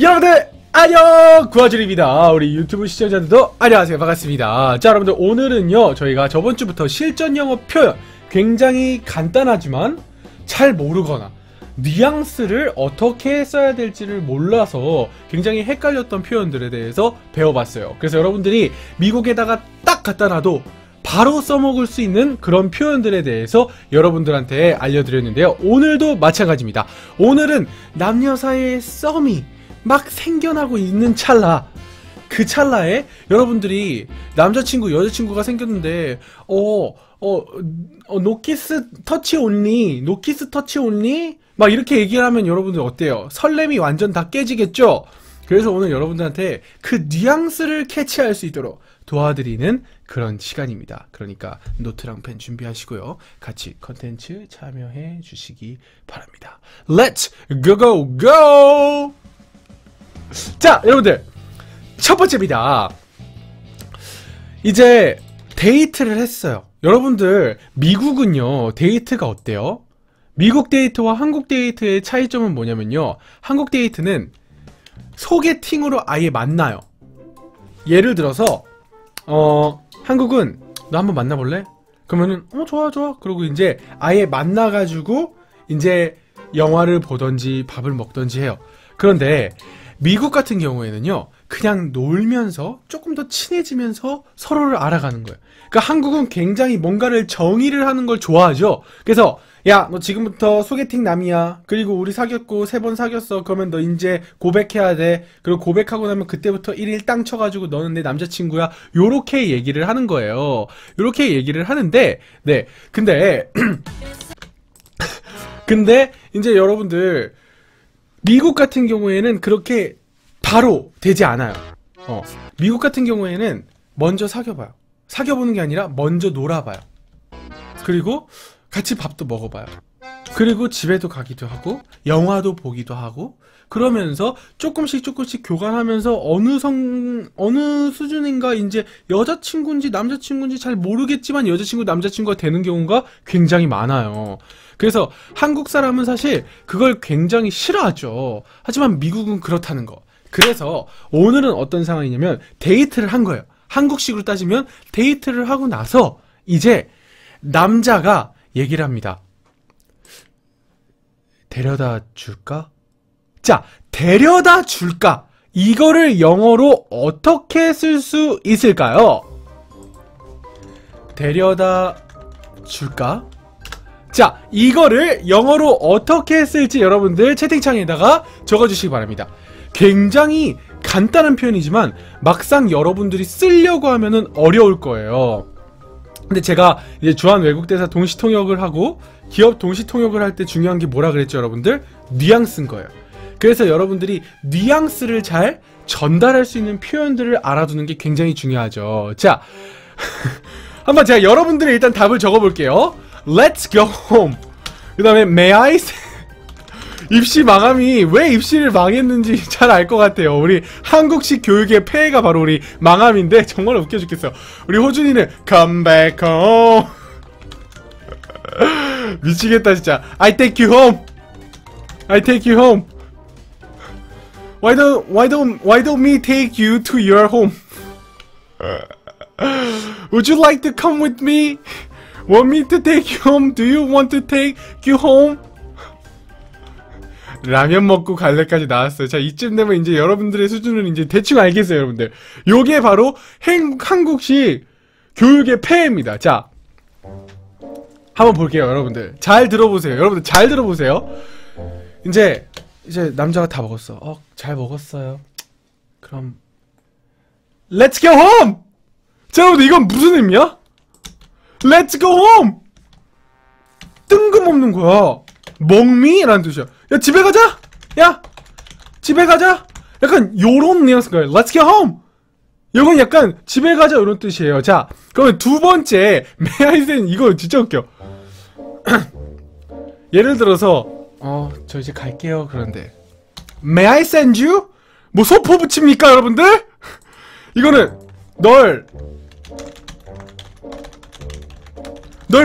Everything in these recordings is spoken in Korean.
여러분들 안녕 구아줄입니다 아, 우리 유튜브 시청자들도 안녕하세요 반갑습니다 자 여러분들 오늘은요 저희가 저번주부터 실전영어 표현 굉장히 간단하지만 잘 모르거나 뉘앙스를 어떻게 써야 될지를 몰라서 굉장히 헷갈렸던 표현들에 대해서 배워봤어요 그래서 여러분들이 미국에다가 딱 갖다 놔도 바로 써먹을 수 있는 그런 표현들에 대해서 여러분들한테 알려드렸는데요 오늘도 마찬가지입니다 오늘은 남녀 사이의 썸이 막 생겨나고 있는 찰나 그 찰나에 여러분들이 남자친구 여자친구가 생겼는데 어어 어, 어, 노키스 터치 온리 노키스 터치 온리 막 이렇게 얘기를 하면 여러분들 어때요 설렘이 완전 다 깨지겠죠 그래서 오늘 여러분들한테 그 뉘앙스를 캐치할 수 있도록 도와드리는 그런 시간입니다. 그러니까 노트랑 펜 준비하시고요. 같이 컨텐츠 참여해 주시기 바랍니다. Let's go go go! 자 여러분들 첫 번째입니다 이제 데이트를 했어요 여러분들 미국은요 데이트가 어때요? 미국 데이트와 한국 데이트의 차이점은 뭐냐면요 한국 데이트는 소개팅으로 아예 만나요 예를 들어서 어 한국은 너 한번 만나볼래? 그러면은 어 좋아 좋아 그리고 이제 아예 만나가지고 이제 영화를 보던지 밥을 먹던지 해요 그런데 미국 같은 경우에는요, 그냥 놀면서 조금 더 친해지면서 서로를 알아가는 거예요. 그러니까 한국은 굉장히 뭔가를 정의를 하는 걸 좋아하죠. 그래서 야, 너 지금부터 소개팅 남이야. 그리고 우리 사귀었고 세 번 사귀었어. 그러면 너 이제 고백해야 돼. 그리고 고백하고 나면 그때부터 일일 땅 쳐가지고 너는 내 남자친구야. 요렇게 얘기를 하는 거예요. 요렇게 얘기를 하는데, 네. 근데 근데 이제 여러분들 미국 같은 경우에는 그렇게 바로 되지 않아요. 어. 미국 같은 경우에는 먼저 사귀어봐요. 사귀어보는 게 아니라 먼저 놀아봐요. 그리고 같이 밥도 먹어봐요. 그리고 집에도 가기도 하고 영화도 보기도 하고 그러면서 조금씩 조금씩 교환하면서 어느 성 어느 수준인가 이제 여자친구인지 남자친구인지 잘 모르겠지만 여자친구 남자친구가 되는 경우가 굉장히 많아요. 그래서 한국 사람은 사실 그걸 굉장히 싫어하죠. 하지만 미국은 그렇다는 거. 그래서 오늘은 어떤 상황이냐면 데이트를 한 거예요. 한국식으로 따지면 데이트를 하고 나서 이제 남자가 얘기를 합니다. 데려다 줄까? 자, 데려다 줄까? 이거를 영어로 어떻게 쓸 수 있을까요? 데려다 줄까? 자, 이거를 영어로 어떻게 쓸지 여러분들 채팅창에다가 적어주시기 바랍니다. 굉장히 간단한 표현이지만 막상 여러분들이 쓰려고 하면은 어려울 거예요. 근데 제가 이제 주한 외국대사 동시통역을 하고 기업 동시통역을 할 때 중요한 게 뭐라 그랬죠 여러분들? 뉘앙스인 거예요. 그래서 여러분들이 뉘앙스를 잘 전달할 수 있는 표현들을 알아두는 게 굉장히 중요하죠. 자, 한번 제가 여러분들의 일단 답을 적어볼게요. Let's go home. 그 다음에 may I say 입시 마감이 왜 입시를 망했는지 잘 알 것 같아요. 우리 한국식 교육의 폐해가 바로 우리 망함인데 정말 웃겨 죽겠어요. 우리 호준이는 come back home 미치겠다 진짜. I take you home. I take you home. Why don't why don't why don't me take you to your home? Would you like to come with me? Want me to take you home? Do you want to take you home? 라면 먹고 갈래까지 나왔어요. 자, 이쯤 되면 이제 여러분들의 수준을 이제 대충 알겠어요, 여러분들. 요게 바로 행, 한국식 교육의 폐해입니다. 자, 한번 볼게요, 여러분들. 잘 들어보세요. 여러분들 잘 들어보세요. 이제, 이제 남자가 다 먹었어. 어, 잘 먹었어요. 그럼, Let's go home! 자, 여러분들 이건 무슨 의미야? Let's go home! 뜬금없는 거야. 먹미? 라는 뜻이야. 야 집에 가자 야 집에 가자 약간 요런 뉘앙스가요 Let's get home 이건 약간 집에 가자 이런 뜻이에요 자 그러면 두 번째 메아이센 이거 진짜 웃겨 예를 들어서 어저 이제 갈게요 그런데 May I send you? 뭐 소포 붙입니까 여러분들? 이거는 널널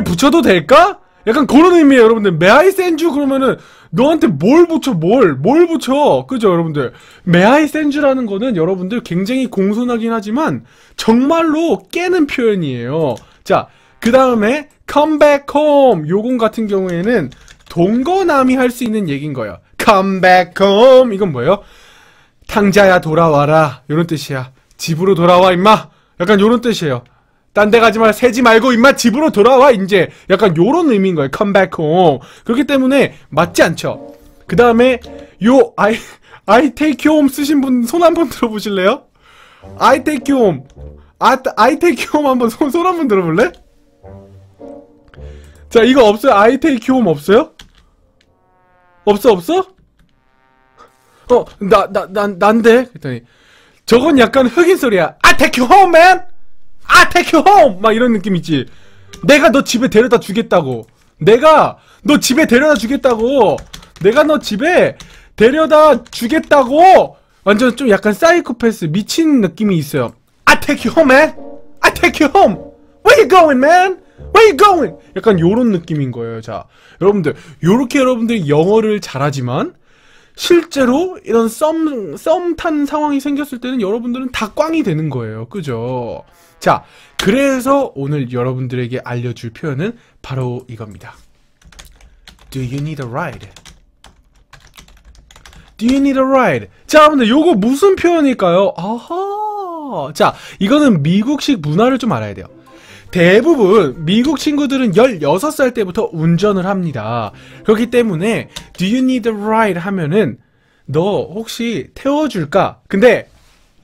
붙여도 될까? 약간 그런 의미예요 여러분들 May I send you? 그러면은 너한테 뭘 붙여 뭘 뭘 붙여 그죠 여러분들 메아이 센즈라는 거는 여러분들 굉장히 공손하긴 하지만 정말로 깨는 표현이에요 자 그 다음에 컴백 홈 요건 같은 경우에는 동거남이 할 수 있는 얘기인 거예요 컴백 홈 이건 뭐예요 탕자야 돌아와라 요런 뜻이야 집으로 돌아와 임마 약간 요런 뜻이에요 딴데 가지 말세지 말고 임마 집으로 돌아와 이제 약간 요런 의미인 거예요 컴백 홈 그렇기 때문에 맞지 않죠 그 다음에 요 아이 아이 테이크 홈 쓰신 분 손 한 번 들어보실래요? 아이 테이크 홈 아, 아이 테이크 홈 한번 손, 손 한 번 들어볼래? 자 이거 없어요? 아이 테이크 홈 없어요? 없어 없어? 어, 나, 나, 난, 난데? 그랬더니, 저건 약간 흑인 소리야. 아, take you home, man! 아 t a 홈막 이런 느낌 있지 내가 너 집에 데려다 주겠다고 내가 너 집에 데려다 주겠다고 내가 너 집에 데려다 주겠다고 완전 좀 약간 사이코패스 미친 느낌이 있어요 I 아, take you home man I 아, take you home Where you going man? Where you going? 약간 요런 느낌인 거예요 자 여러분들 요렇게 여러분들이 영어를 잘하지만 실제로 이런 썸, 썸탄 상황이 생겼을 때는 여러분들은 다 꽝이 되는 거예요. 그죠? 자, 그래서 오늘 여러분들에게 알려줄 표현은 바로 이겁니다. Do you need a ride? Do you need a ride? 자, 여러분들, 요거 무슨 표현일까요? 아하. 자, 이거는 미국식 문화를 좀 알아야 돼요. 대부분 미국 친구들은 16살 때부터 운전을 합니다. 그렇기 때문에 Do you need a ride 하면은 너 혹시 태워줄까? 근데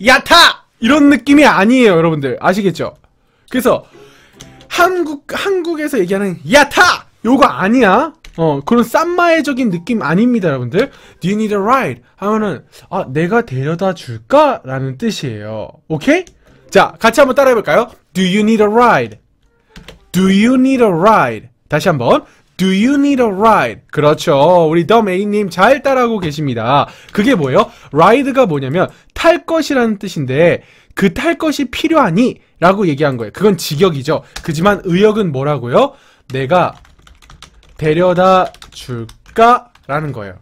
야타! 이런 느낌이 아니에요 여러분들 아시겠죠? 그래서 한국, 한국에서 얘기하는 야타! 요거 아니야 어 그런 쌈마의적인 느낌 아닙니다 여러분들 Do you need a ride? 하면은 아 내가 데려다 줄까? 라는 뜻이에요 오케이? 자 같이 한번 따라해볼까요? Do you need a ride? Do you need a ride? 다시 한번 Do you need a ride? 그렇죠. 우리 더메이님 잘 따라하고 계십니다. 그게 뭐예요? ride가 뭐냐면 탈 것이라는 뜻인데 그 탈 것이 필요하니? 라고 얘기한 거예요. 그건 직역이죠. 그지만 의역은 뭐라고요? 내가 데려다 줄까? 라는 거예요.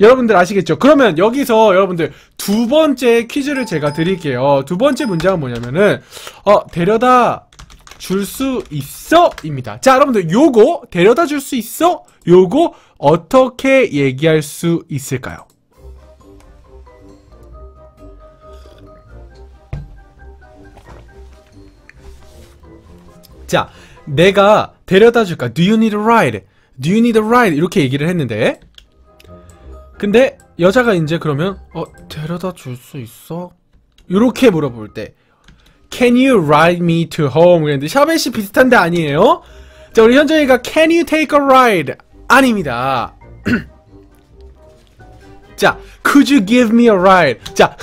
여러분들 아시겠죠? 그러면 여기서 여러분들 두 번째 퀴즈를 제가 드릴게요. 두 번째 문제는 뭐냐면은 어 데려다 줄 수 있어? 입니다. 자 여러분들 요거 데려다 줄 수 있어? 요거 어떻게 얘기할 수 있을까요? 자 내가 데려다 줄까? Do you need a ride? Do you need a ride? 이렇게 얘기를 했는데 근데 여자가 이제 그러면 어 데려다 줄 수 있어? 이렇게 물어볼 때 Can you ride me to home? 그랬는데 샤벳이 비슷한데 아니에요? 자 우리 현정이가 Can you take a ride? 아닙니다 자 Could you give me a ride? 자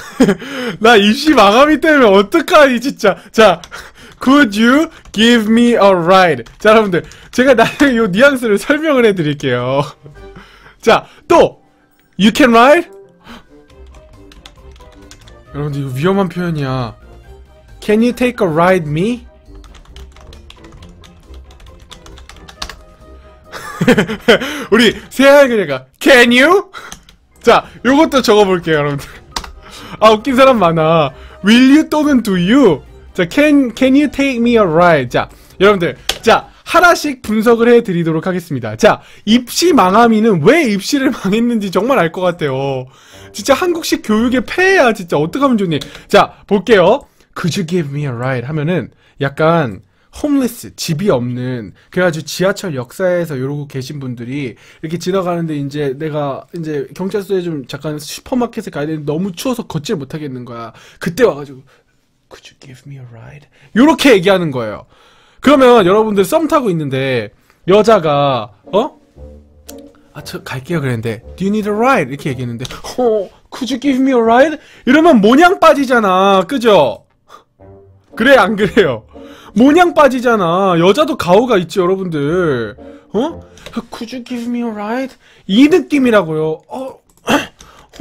나 입시 마감이 때문에 어떡하니 진짜 자 Could you give me a ride? 자 여러분들 제가 나중에 요 뉘앙스를 설명을 해드릴게요 자또 You can ride? 여러분들 이거 위험한 표현이야. Can you take a ride me? 우리 세아의 그녀가 Can you? 자, 요것도 적어볼게요, 여러분들. 아, 웃긴 사람 많아. Will you 또는 do you? 자, can, can you take me a ride? 자, 여러분들. 하나씩 분석을 해드리도록 하겠습니다. 자, 입시 망함이는 왜 입시를 망했는지 정말 알 것 같아요. 진짜 한국식 교육에패해야 진짜 어떡하면 좋니? 자, 볼게요. Could you give me a ride? 하면은 약간 홈리스 집이 없는 그래가지고 지하철 역사에서 이러고 계신 분들이 이렇게 지나가는데 이제 내가 이제 경찰서에 좀 잠깐 슈퍼마켓에 가야 되는데 너무 추워서 걷질 못하겠는 거야 그때 와가지고 Could you give me a ride? 요렇게 얘기하는 거예요 그러면 여러분들 썸 타고 있는데 여자가 어? 아 저 갈게요 그랬는데 Do you need a ride? 이렇게 얘기했는데 어, Could you give me a ride? 이러면 모냥 빠지잖아 그죠? 그래 안 그래요? 모냥 빠지잖아 여자도 가오가 있지 여러분들 어? 아, could you give me a ride? 이 느낌이라고요 어?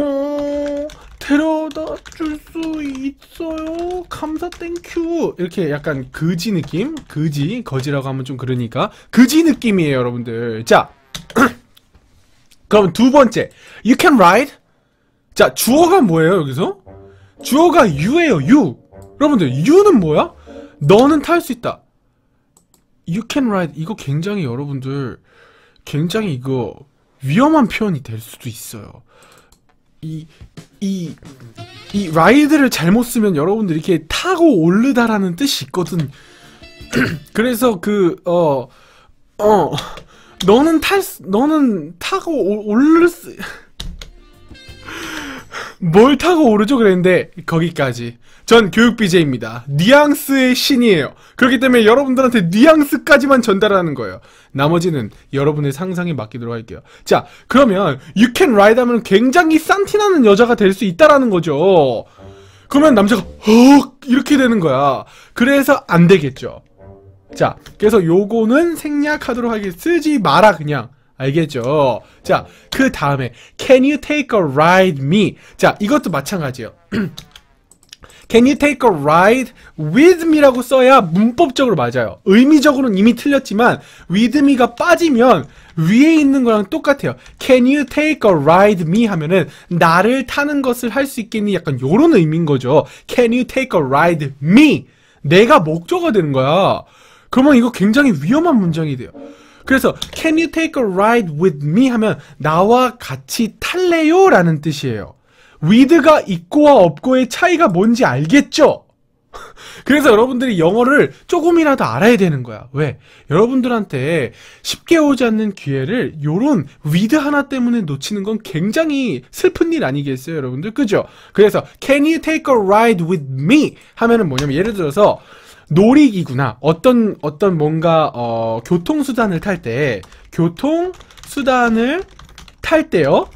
어? 데려다 줄 수 있어요? 감사 땡큐 이렇게 약간 그지 느낌? 그지? 거지라고 하면 좀 그러니까 그지 느낌이에요 여러분들 자 그럼 두 번째 You can ride 자 주어가 뭐예요 여기서? 주어가 you예요 you 여러분들 you는 뭐야? 너는 탈 수 있다 You can ride 이거 굉장히 여러분들 굉장히 이거 위험한 표현이 될 수도 있어요 이, 이, 이 라이드를 잘못 쓰면 여러분들 이렇게 타고 오르다라는 뜻이 있거든. 그래서 그, 어, 어, 너는 탈, 너는 타고 오, 오를 수, 뭘 타고 오르죠? 그랬는데 거기까지 전 교육 BJ입니다 뉘앙스의 신이에요 그렇기 때문에 여러분들한테 뉘앙스까지만 전달하는 거예요 나머지는 여러분의 상상에 맡기도록 할게요 자 그러면 y o 라이 a n r 하면 굉장히 싼티나는 여자가 될 수 있다라는 거죠 그러면 남자가 헉 이렇게 되는 거야 그래서 안 되겠죠 자 그래서 요거는 생략하도록 하겠 쓰지 마라 그냥 알겠죠? 자, 그 다음에 Can you take a ride me? 자, 이것도 마찬가지예요. Can you take a ride with me라고 써야 문법적으로 맞아요. 의미적으로는 이미 틀렸지만 with me가 빠지면 위에 있는 거랑 똑같아요. Can you take a ride me 하면은 나를 타는 것을 할 수 있겠니? 약간 이런 의미인 거죠. Can you take a ride me? 내가 목조가 되는 거야. 그러면 이거 굉장히 위험한 문장이 돼요. 그래서 Can you take a ride with me 하면 나와 같이 탈래요? 라는 뜻이에요. with가 있고와 없고의 차이가 뭔지 알겠죠? 그래서 여러분들이 영어를 조금이라도 알아야 되는 거야. 왜? 여러분들한테 쉽게 오지 않는 기회를 요런 위드 하나 때문에 놓치는 건 굉장히 슬픈 일 아니겠어요, 여러분들? 그죠? 그래서 can you take a ride with me 하면은 뭐냐면 예를 들어서 놀이기구나 어떤 어떤 뭔가 어, 교통 수단을 탈 때 교통 수단을 탈 때요.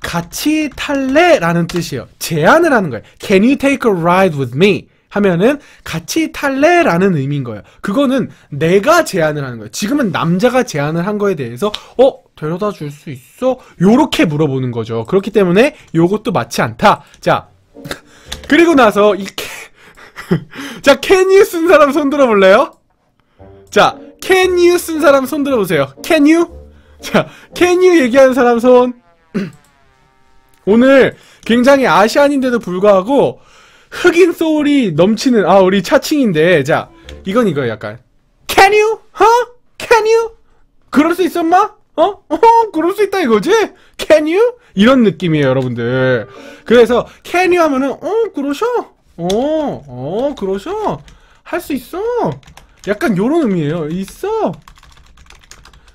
같이 탈래? 라는 뜻이에요. 제안을 하는 거예요. Can you take a ride with me? 하면은 같이 탈래? 라는 의미인 거예요. 그거는 내가 제안을 하는 거예요. 지금은 남자가 제안을 한 거에 대해서 어? 데려다 줄 수 있어? 요렇게 물어보는 거죠. 그렇기 때문에 요것도 맞지 않다. 자, 그리고 나서 이 자, 캔 유? 쓴 사람 손 들어볼래요? 자, 캔 유? 쓴 사람 손 들어보세요. 캔 유? 자, 캔 유? 얘기하는 사람 손. 오늘 굉장히 아시안인데도 불구하고 흑인 소울이 넘치는 아 우리 차칭인데 자 이건 이거예요 약간 캔 유? n y o 어? h u 그럴 수 있었마? 어? 어? 그럴 수 있다 이거지? Can you? 이런 느낌이에요 여러분들 그래서 Can you 하면은 어 그러셔? 어, 어, 그러셔? 할 수 있어? 약간 요런 의미예요. 있어?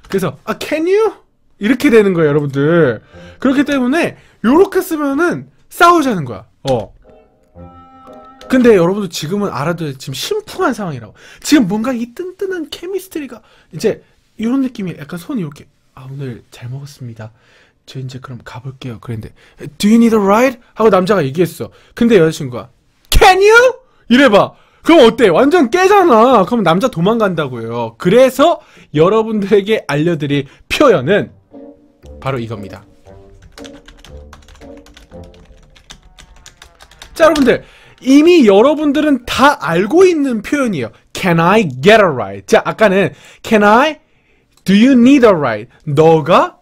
그래서, 아, can you? 이렇게 되는 거예요, 여러분들. 그렇기 때문에, 요렇게 쓰면은 싸우자는 거야. 어. 근데 여러분들 지금은 알아도 지금 심풍한 상황이라고. 지금 뭔가 이 뜬뜬한 케미스트리가, 이제, 이런 느낌이 약간 손이 이렇게, 아, 오늘 잘 먹었습니다. 저 이제 그럼 가볼게요. 그랬는데, do you need a ride? 하고 남자가 얘기했어. 근데 여자친구가, 아니요? 이래봐. 그럼 어때? 완전 깨잖아. 그럼 남자 도망간다고요. 그래서 여러분들에게 알려드릴 표현은 바로 이겁니다. 자, 여러분들. 이미 여러분들은 다 알고 있는 표현이에요. Can I get a ride? 자, 아까는 Can I? Do you need a ride? 너가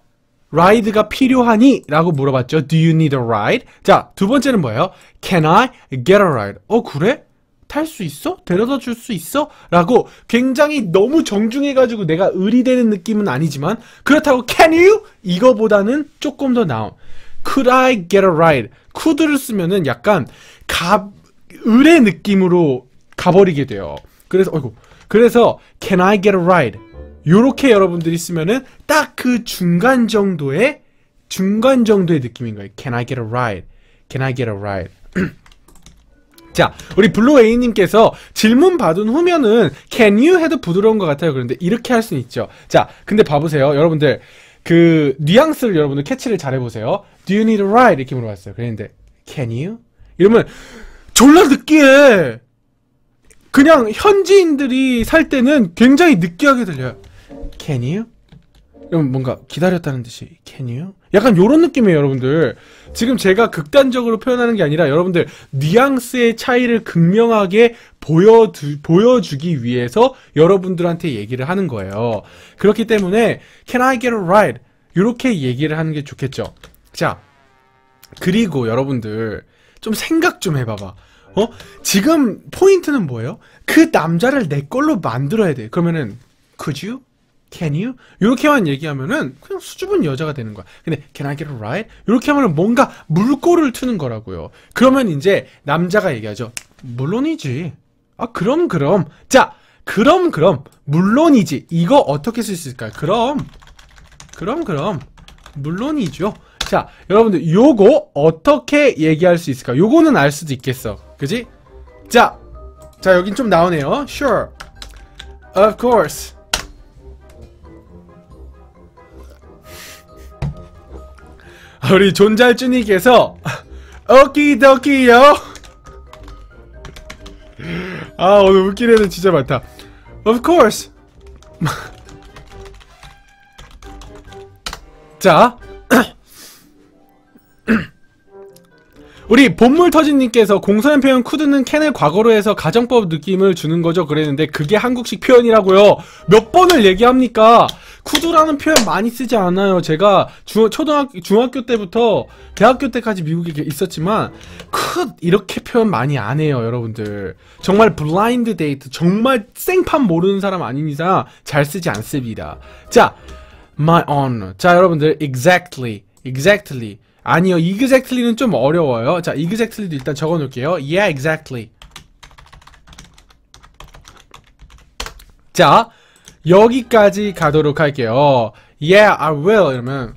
라이드가 필요하니? 라고 물어봤죠. Do you need a ride? 자, 두 번째는 뭐예요? Can I get a ride? 어, 그래? 탈 수 있어? 데려다 줄 수 있어? 라고 굉장히 너무 정중해가지고 내가 의리되는 느낌은 아니지만 그렇다고 can you? 이거보다는 조금 더 나은 could I get a ride? could를 쓰면은 약간 가, 을의 느낌으로 가버리게 돼요. 그래서, 어이구. 그래서 can I get a ride? 요렇게 여러분들이 쓰면은 딱 그 중간 정도의 중간 정도의 느낌인 거예요. Can I get a ride? Can I get a ride? 자, 우리 블루웨이님께서 질문 받은 후면은 Can you 해도 부드러운 것 같아요. 그런데 이렇게 할 수는 있죠. 자, 근데 봐보세요. 여러분들, 그, 뉘앙스를 여러분들 캐치를 잘 해보세요. Do you need a ride? 이렇게 물어봤어요. 그랬는데, Can you? 이러면, 졸라 느끼해! 그냥 현지인들이 살 때는 굉장히 느끼하게 들려요. Can you? 그럼 뭔가 기다렸다는 듯이 Can you? 약간 요런 느낌이에요 여러분들 지금 제가 극단적으로 표현하는 게 아니라 여러분들 뉘앙스의 차이를 극명하게 보여주, 보여주기 위해서 여러분들한테 얘기를 하는 거예요 그렇기 때문에 Can I get a ride? 이렇게 얘기를 하는 게 좋겠죠 자 그리고 여러분들 좀 생각 좀 해봐봐 어? 지금 포인트는 뭐예요? 그 남자를 내 걸로 만들어야 돼 그러면은 Could you? Can you? 이렇게만 얘기하면은 그냥 수줍은 여자가 되는 거야. 근데 Can I get a ride? 이렇게 하면은 뭔가 물꼬를 트는 거라고요. 그러면 이제 남자가 얘기하죠. 물론이지. 아 그럼 그럼. 자 그럼 그럼 물론이지. 이거 어떻게 쓸 수 있을까요? 그럼 그럼 그럼 물론이죠. 자 여러분들 요거 어떻게 얘기할 수 있을까? 요거는 알 수도 있겠어. 그지? 자, 자 여긴 좀 나오네요. Sure, of course. 우리 존잘쭈니께서 어키더키요 아 오늘 웃긴 애들 진짜 많다 Of course 자 우리 본물 터진님께서 공소현 표현 쿠드는 캔을 과거로 해서 가정법 느낌을 주는 거죠 그랬는데 그게 한국식 표현이라고요 몇 번을 얘기합니까 쿠두라는 표현 많이 쓰지 않아요. 제가 중, 초등학교, 중학교 때부터 대학교 때까지 미국에 있었지만, 크 이렇게 표현 많이 안 해요, 여러분들. 정말 블라인드 데이트, 정말 생판 모르는 사람 아닌 이상 잘 쓰지 않습니다. 자, my own. 자, 여러분들, exactly, exactly. 아니요, exactly는 좀 어려워요. 자, exactly도 일단 적어 놓을게요. yeah, exactly. 자, 여기까지 가도록 할게요. Yeah, I will. 이러면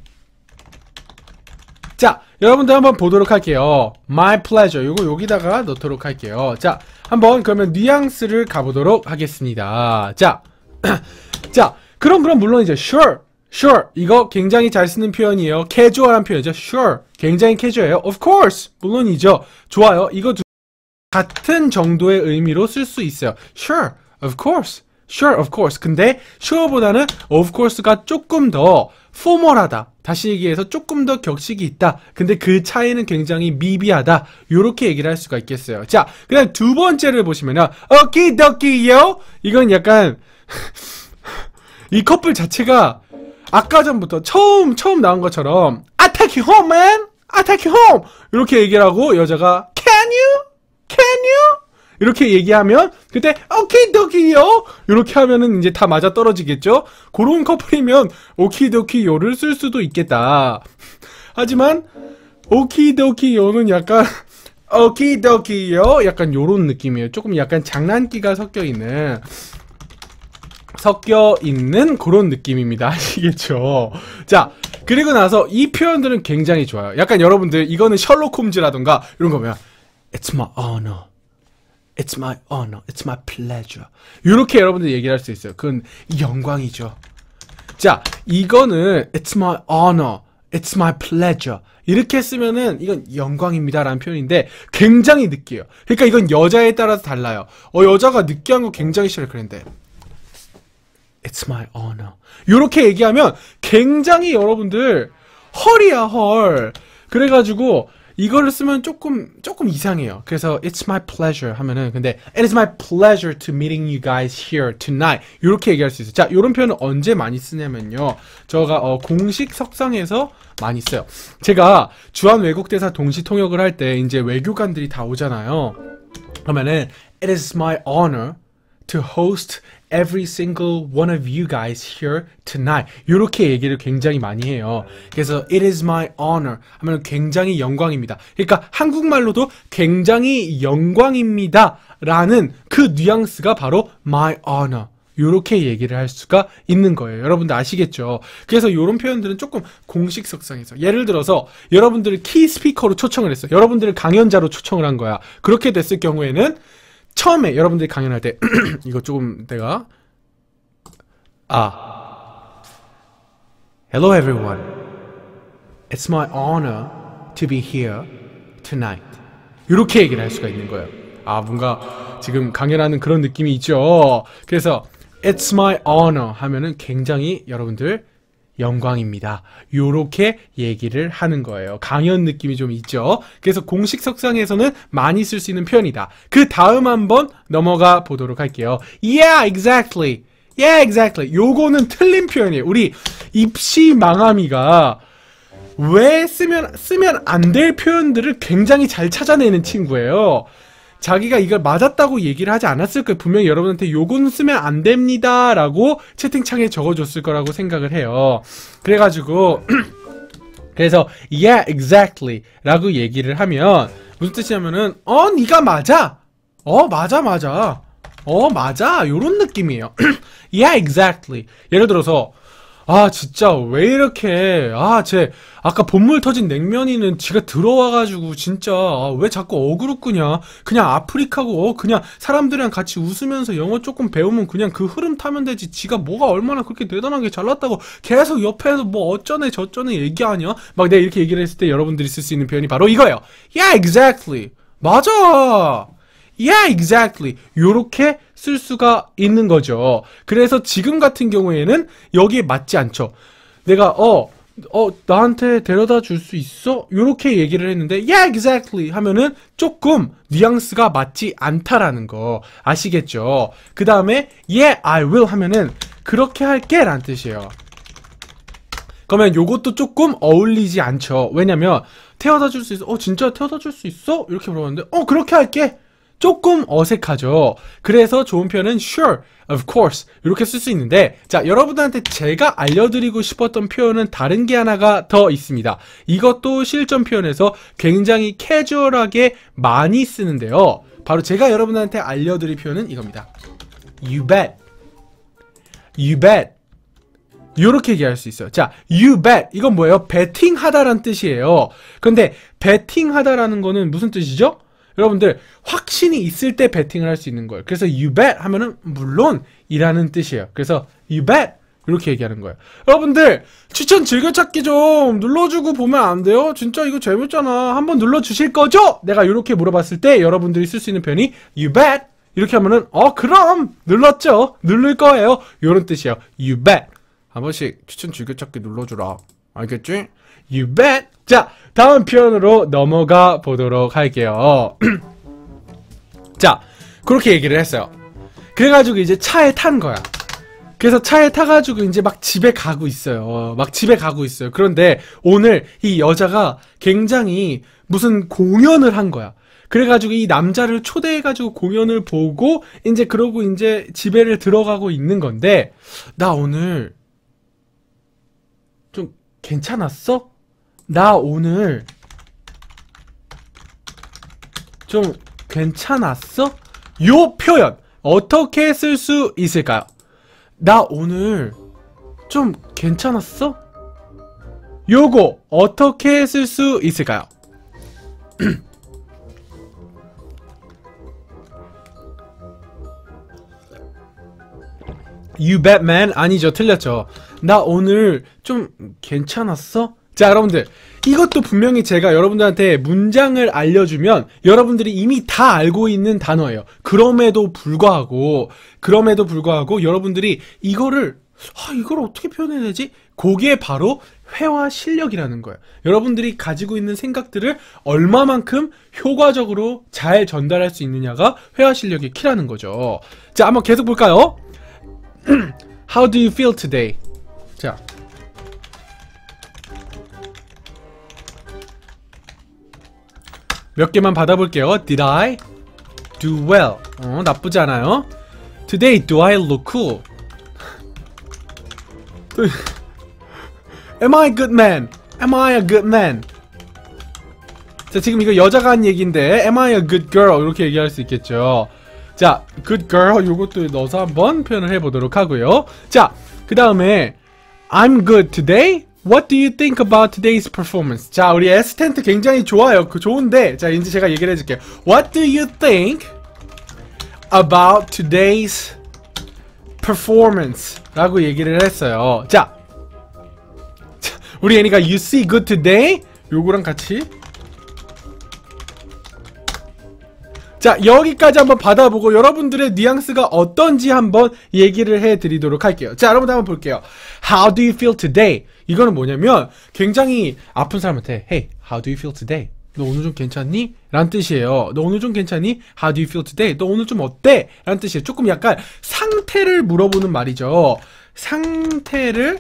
자, 여러분들 한번 보도록 할게요. My pleasure. 이거 여기다가 넣도록 할게요. 자, 한번 그러면 뉘앙스를 가보도록 하겠습니다. 자, 자, 그럼 그럼 물론 이제 sure, sure 이거 굉장히 잘 쓰는 표현이에요. 캐주얼한 표현이죠. sure 굉장히 캐주얼해요. Of course 물론이죠. 좋아요. 이거 같은 정도의 의미로 쓸 수 있어요. Sure, of course. sure, of course. 근데 sure보다는 of course가 조금 더 포멀하다. 다시 얘기해서 조금 더 격식이 있다. 근데 그 차이는 굉장히 미비하다. 요렇게 얘기를 할 수가 있겠어요. 자, 그다음 두 번째를 보시면은 어키더키요. 이건 약간 이 커플 자체가 아까 전부터 처음 처음 나온 것처럼 attack man a t t you home 아타키 o 맨. home 이렇게 얘기를 하고 여자가 can you? can you? 이렇게 얘기하면 그때 오키도키요 이렇게 하면은 이제 다 맞아 떨어지겠죠. 그런 커플이면 오키도키요를 쓸 수도 있겠다. 하지만 오키도키요는 약간 오키도키요 약간 요런 느낌이에요. 조금 약간 장난기가 섞여 있는 섞여 있는 그런 느낌입니다. 아시겠죠? 자, 그리고 나서 이 표현들은 굉장히 좋아요. 약간 여러분들 이거는 셜록 홈즈라던가 이런 거면 It's my honor. It's my honor. It's my pleasure. 이렇게 여러분들 얘기를 할 수 있어요. 그건 영광이죠. 자, 이거는 It's my honor. It's my pleasure. 이렇게 쓰면은 이건 영광입니다라는 표현인데 굉장히 느끼해요. 그러니까 이건 여자에 따라서 달라요. 어 여자가 느끼한 거 굉장히 싫어 그런데 It's my honor. 이렇게 얘기하면 굉장히 여러분들 헐이야 헐. 그래가지고 이거를 쓰면 조금 조금 이상해요. 그래서 it's my pleasure 하면은 근데 it is my pleasure to meeting you guys here tonight 이렇게 얘기할 수 있어요. 자, 이런 표현은 언제 많이 쓰냐면요. 저가 어, 공식 석상에서 많이 써요. 제가 주한 외국 대사 동시 통역을 할 때 이제 외교관들이 다 오잖아요. 그러면은 it is my honor to host every single one of you guys here tonight. 이렇게 얘기를 굉장히 많이 해요. 그래서 it is my honor 하면 굉장히 영광입니다. 그러니까 한국말로도 굉장히 영광입니다 라는 그 뉘앙스가 바로 my honor. 이렇게 얘기를 할 수가 있는 거예요. 여러분들 아시겠죠? 그래서 이런 표현들은 조금 공식석상에서 예를 들어서 여러분들을 키 스피커로 초청을 했어. 요 여러분들을 강연자로 초청을 한 거야. 그렇게 됐을 경우에는 처음에 여러분들이 강연할 때 이거 조금 내가 아 Hello everyone. It's my honor to be here tonight. 이렇게 얘기를 할 수가 있는 거예요. 아 뭔가 지금 강연하는 그런 느낌이 있죠. 그래서 It's my honor 하면은 굉장히 여러분들 영광입니다. 요렇게 얘기를 하는 거예요. 강연 느낌이 좀 있죠. 그래서 공식 석상에서는 많이 쓸 수 있는 표현이다. 그 다음 한 번 넘어가 보도록 할게요. Yeah, exactly. Yeah, exactly. 요거는 틀린 표현이에요. 우리 입시 망함이가 왜 쓰면 쓰면 안 될 표현들을 굉장히 잘 찾아내는 친구예요. 자기가 이걸 맞았다고 얘기를 하지 않았을 거예요. 분명히 여러분한테 요건 쓰면 안 됩니다. 라고 채팅창에 적어줬을 거라고 생각을 해요. 그래가지고, 그래서, yeah, exactly. 라고 얘기를 하면, 무슨 뜻이냐면은, 어, 네가 맞아! 어, 맞아, 맞아. 어, 맞아. 요런 느낌이에요. yeah, exactly. 예를 들어서, 아 진짜 왜 이렇게 아 쟤 아까 본물 터진 냉면이는 지가 들어와가지고 진짜 아, 왜 자꾸 어그로 끄냐 그냥 아프리카고 어, 그냥 사람들이랑 같이 웃으면서 영어 조금 배우면 그냥 그 흐름 타면 되지 지가 뭐가 얼마나 그렇게 대단하게 잘났다고 계속 옆에서 뭐 어쩌네 저쩌네 얘기하냐 막 내가 이렇게 얘기를 했을 때 여러분들이 쓸 수 있는 표현이 바로 이거예요 yeah exactly 맞아 yeah exactly 요렇게 쓸 수가 있는 거죠. 그래서 지금 같은 경우에는 여기에 맞지 않죠. 내가 어, 어, 나한테 데려다 줄 수 있어? 요렇게 얘기를 했는데, yeah, exactly! 하면은 조금 뉘앙스가 맞지 않다라는 거 아시겠죠? 그 다음에, yeah, I will! 하면은 그렇게 할게! 라는 뜻이에요. 그러면 요것도 조금 어울리지 않죠. 왜냐면, 태워다 줄 수 있어? 어, 진짜 태워다 줄 수 있어? 이렇게 물어봤는데, 어, 그렇게 할게! 조금 어색하죠. 그래서 좋은 표현은 sure, of course 이렇게 쓸 수 있는데 자 여러분들한테 제가 알려드리고 싶었던 표현은 다른 게 하나가 더 있습니다. 이것도 실전 표현에서 굉장히 캐주얼하게 많이 쓰는데요. 바로 제가 여러분들한테 알려드릴 표현은 이겁니다. You bet. You bet. 이렇게 얘기할 수 있어요. 자, you bet. 이건 뭐예요? 베팅하다란 뜻이에요. 근데 베팅하다라는 거는 무슨 뜻이죠? 여러분들 확신이 있을 때 베팅을 할 수 있는 거예요. 그래서 you bet 하면은 물론 이라는 뜻이에요. 그래서 you bet 이렇게 얘기하는 거예요. 여러분들 추천 즐겨찾기 좀 눌러주고 보면 안 돼요? 진짜 이거 재밌잖아. 한번 눌러주실 거죠? 내가 이렇게 물어봤을 때 여러분들이 쓸 수 있는 표현이 you bet 이렇게 하면은 어 그럼 눌렀죠? 누를 거예요. 이런 뜻이에요. you bet 한 번씩 추천 즐겨찾기 눌러주라. 알겠지? You bet. 자, 다음 표현으로 넘어가 보도록 할게요. 자, 그렇게 얘기를 했어요. 그래가지고 이제 차에 탄 거야. 그래서 차에 타가지고 이제 막 집에 가고 있어요. 막 집에 가고 있어요. 그런데 오늘 이 여자가 굉장히 무슨 공연을 한 거야. 그래가지고 이 남자를 초대해가지고 공연을 보고 이제 그러고 이제 집에를 들어가고 있는 건데 나 오늘 좀 괜찮았어? 나 오늘 좀 괜찮았어? 요 표현 어떻게 쓸 수 있을까요? 나 오늘 좀 괜찮았어? 요거 어떻게 쓸 수 있을까요? You Batman 아니죠 틀렸죠 나 오늘 좀 괜찮았어? 자 여러분들 이것도 분명히 제가 여러분들한테 문장을 알려주면 여러분들이 이미 다 알고 있는 단어예요. 그럼에도 불구하고 그럼에도 불구하고 여러분들이 이거를 아 이걸 어떻게 표현해야 되지? 그게 바로 회화 실력이라는 거예요. 여러분들이 가지고 있는 생각들을 얼마만큼 효과적으로 잘 전달할 수 있느냐가 회화 실력의 키라는 거죠. 자, 한번 계속 볼까요? How do you feel today? 몇 개만 받아볼게요. Did I do well? 어, 나쁘지 않아요. Today, do I look cool? Am I a good man? Am I a good man? 자, 지금 이거 여자가 한 얘기인데 Am I a good girl? 이렇게 얘기할 수 있겠죠. 자, good girl 요것도 넣어서 한번 표현을 해보도록 하고요. 자, 그 다음에 I'm good today? What do you think about today's performance? 자, 우리 에스텐트 굉장히 좋아요. 그 좋은데, 자, 이제 제가 얘기를 해줄게요. What do you think about today's performance? 라고 얘기를 했어요. 자, 우리 애니가 You see good today? 요거랑 같이 자 여기까지 한번 받아보고 여러분들의 뉘앙스가 어떤지 한번 얘기를 해드리도록 할게요 자 여러분들 한 번 볼게요 How do you feel today? 이거는 뭐냐면 굉장히 아픈 사람한테 Hey, how do you feel today? 너 오늘 좀 괜찮니? 라는 뜻이에요. 너 오늘 좀 괜찮니? How do you feel today? 너 오늘 좀 어때? 라는 뜻이에요. 조금 약간 상태를 물어보는 말이죠. 상태를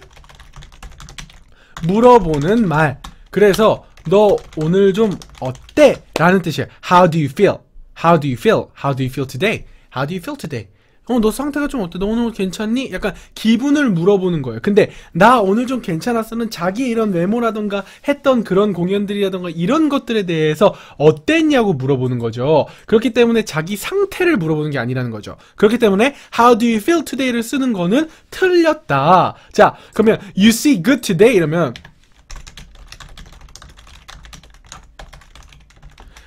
물어보는 말. 그래서 너 오늘 좀 어때? 라는 뜻이에요. How do you feel? How do you feel? How do you feel today? How do you feel today? 어, 너 상태가 좀 어때? 너 오늘 괜찮니? 약간 기분을 물어보는 거예요. 근데 나 오늘 좀 괜찮았어는 자기 이런 외모라던가 했던 그런 공연들이라던가 이런 것들에 대해서 어땠냐고 물어보는 거죠. 그렇기 때문에 자기 상태를 물어보는 게 아니라는 거죠. 그렇기 때문에 How do you feel today를 쓰는 거는 틀렸다. 자, 그러면 You see good today 이러면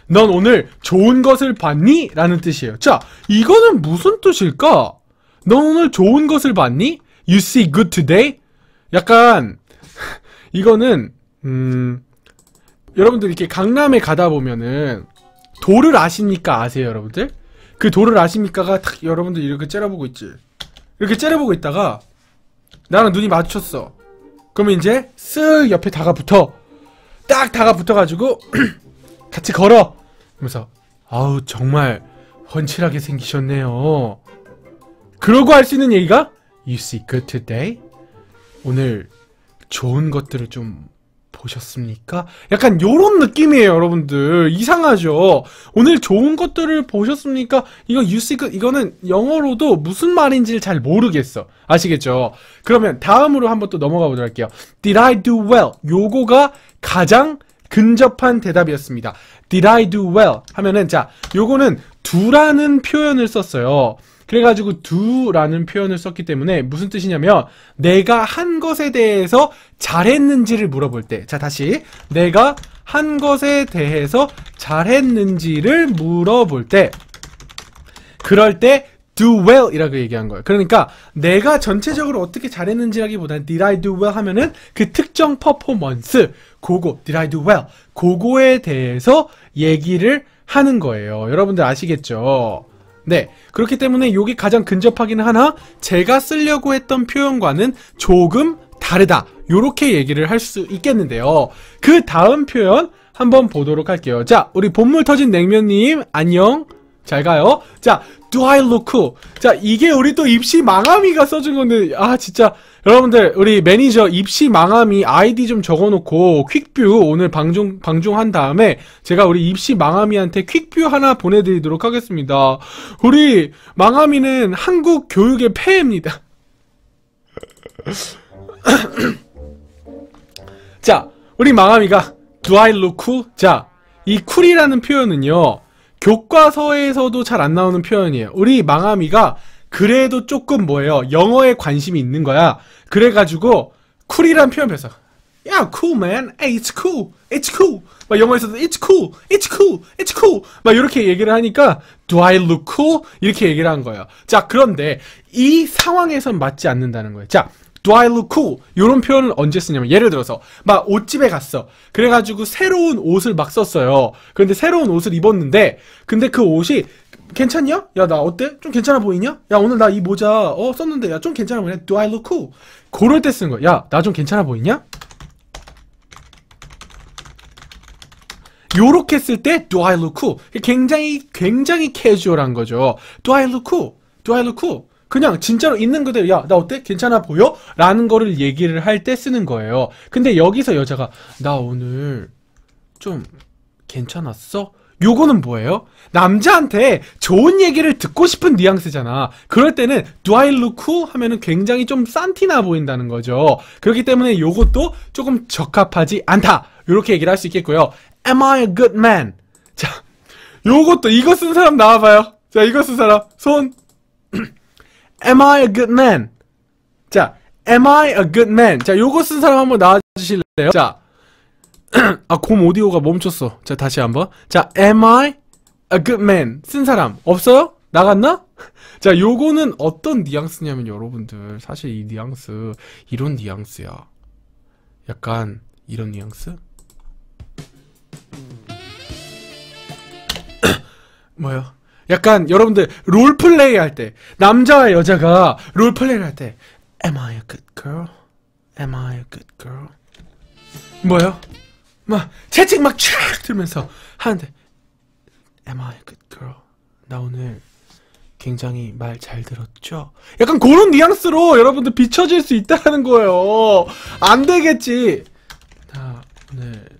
넌 오늘 좋은 것을 봤니? 라는 뜻이에요. 자, 이거는 무슨 뜻일까? 넌 오늘 좋은 것을 봤니? You see good today? 약간, 이거는, 음, 여러분들 이렇게 강남에 가다 보면은, 도를 아십니까? 아세요, 여러분들? 그 도를 아십니까가 탁 여러분들 이렇게 째려보고 있지. 이렇게 째려보고 있다가, 나랑 눈이 마주쳤어. 그러면 이제, 쓱 옆에 다가 붙어. 딱 다가 붙어가지고, 같이 걸어! 하면서 아우 정말 헌칠하게 생기셨네요. 그러고 할 수 있는 얘기가 You see good today? 오늘 좋은 것들을 좀 보셨습니까? 약간 요런 느낌이에요 여러분들 이상하죠 오늘 좋은 것들을 보셨습니까? 이거 유시크 이거는 영어로도 무슨 말인지를 잘 모르겠어 아시겠죠? 그러면 다음으로 한번 또 넘어가 보도록 할게요 Did I do well? 요거가 가장 근접한 대답이었습니다. Did I do well? 하면은 자, 요거는 do라는 표현을 썼어요. 그래가지고 do라는 표현을 썼기 때문에 무슨 뜻이냐면 내가 한 것에 대해서 잘했는지를 물어볼 때자 다시 내가 한 것에 대해서 잘했는지를 물어볼 때 그럴 때 do well 이라고 얘기한 거예요. 그러니까 내가 전체적으로 어떻게 잘했는지라기보다는 did I do well 하면은 그 특정 퍼포먼스 고고, did I do well? 고거에 대해서 얘기를 하는 거예요. 여러분들 아시겠죠? 네. 그렇기 때문에 여기 가장 근접하기는 하나 제가 쓰려고 했던 표현과는 조금 다르다. 요렇게 얘기를 할 수 있겠는데요. 그 다음 표현 한번 보도록 할게요. 자, 우리 본물 터진 냉면님, 안녕. 잘 가요. 자, do I look cool? 자, 이게 우리 또 입시 망아미가 써준 건데, 아, 진짜. 여러분들 우리 매니저 입시 망함이 아이디 좀 적어놓고 퀵뷰 오늘 방중 방중한 다음에 제가 우리 입시 망함이한테 퀵뷰 하나 보내드리도록 하겠습니다. 우리 망함이는 한국 교육의 폐입니다 자, 우리 망함이가 Do I look cool? 자, 이 쿨이라는 표현은요 교과서에서도 잘 안 나오는 표현이에요. 우리 망함이가 그래도 조금 뭐예요 영어에 관심이 있는 거야 그래가지고 쿨이란 표현 배웠어 야 cool man hey, it's cool it's cool 막 영어에서도 it's cool it's cool it's cool 막 이렇게 얘기를 하니까 do I look cool 이렇게 얘기를 한 거예요 자 그런데 이 상황에선 맞지 않는다는 거예요 자 Do I look cool? 이런 표현을 언제 쓰냐면 예를 들어서 막 옷집에 갔어. 그래가지고 새로운 옷을 막 썼어요. 그런데 새로운 옷을 입었는데 근데 그 옷이 괜찮냐? 야, 나 어때? 좀 괜찮아 보이냐? 야, 오늘 나 이 모자, 어, 썼는데, 야, 좀 괜찮아 보이냐? Do I look cool? 그럴 때 쓰는 거야. 야, 나 좀 괜찮아 보이냐? 요렇게 쓸 때, do I look cool? 굉장히, 굉장히 캐주얼한 거죠. Do I look cool? Do I look cool? 그냥 진짜로 있는 그대로 야나 어때 괜찮아 보여? 라는 거를 얘기를 할 때 쓰는 거예요 근데 여기서 여자가 나 오늘 좀 괜찮았어? 요거는 뭐예요? 남자한테 좋은 얘기를 듣고 싶은 뉘앙스잖아. 그럴 때는 Do I look cool? 하면은 굉장히 좀 싼티나 보인다는 거죠. 그렇기 때문에 요것도 조금 적합하지 않다. 이렇게 얘기를 할 수 있겠고요. Am I a good man? 자, 요것도 이거 쓴 사람 나와봐요. 자, 이거 쓴 사람 손. Am I a good man? 자, Am I a good man? 자, 요거 쓴 사람 한번 나와주실래요? 자. 아, 곰 오디오가 멈췄어. 자, 다시 한번. 자, am I a good man? 쓴 사람 없어요? 나갔나? 자, 요거는 어떤 뉘앙스냐면 여러분들 사실 이 뉘앙스 이런 뉘앙스야. 약간 이런 뉘앙스? 뭐요? 약간 여러분들 롤플레이 할 때 남자와 여자가 롤플레이할때 Am I a good girl? Am I a good girl? 뭐요? 막 채찍 막촥 들면서 하는데 Am I a good girl? 나 오늘 굉장히 말 잘 들었죠? 약간 그런 뉘앙스로 여러분들 비춰질 수 있다는 거예요. 안 되겠지. 나 오늘